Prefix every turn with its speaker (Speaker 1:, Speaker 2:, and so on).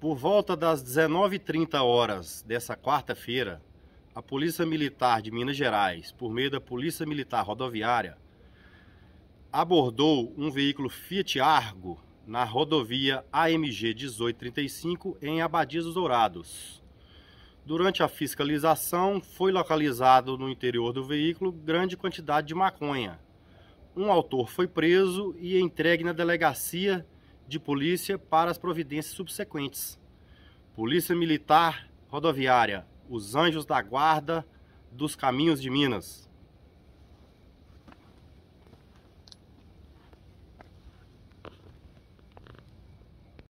Speaker 1: Por volta das 19h30 horas dessa quarta-feira, a Polícia Militar de Minas Gerais, por meio da Polícia Militar Rodoviária, abordou um veículo Fiat Argo na rodovia AMG 1835 em Abadias dos Dourados. Durante a fiscalização, foi localizado no interior do veículo grande quantidade de maconha. Um autor foi preso e entregue na delegacia de polícia para as providências subsequentes. Polícia Militar Rodoviária, os Anjos da Guarda dos Caminhos de Minas.